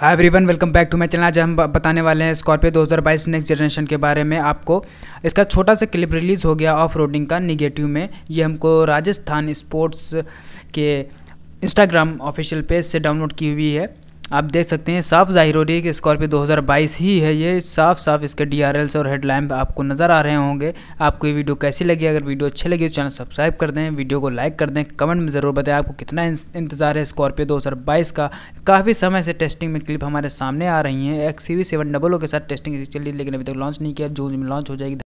hi everyone welcome back to my channel आज हम बताने वाले हैं स्कॉर्पियो 2022 नेक्स्ट जनरेशन के बारे में आपको इसका छोटा सा क्लिप रिलीज़ हो गया ऑफ रोडिंग का निगेटिव में ये हमको राजस्थान स्पोर्ट्स के इंस्टाग्राम ऑफिशियल पेज से डाउनलोड की हुई है आप देख सकते हैं साफ जाहिर हो रही है कि स्कॉर्पियो 2022 ही है ये साफ साफ इसके डीआरएल्स और हेडलैम्प आपको नज़र आ रहे होंगे आपको ये वीडियो कैसी लगी अगर वीडियो अच्छी लगी तो चैनल सब्सक्राइब कर दें वीडियो को लाइक कर दें कमेंट में ज़रूर बताएं आपको कितना इंतज़ार है स्कॉर्पियो 2022 का काफ़ी समय से टेस्टिंग में क्लिप हमारे सामने आ रही है एक्स सी के साथ टेस्टिंग चली लेकिन अभी तक लॉन्च नहीं किया जून में लॉन्च हो जाएगी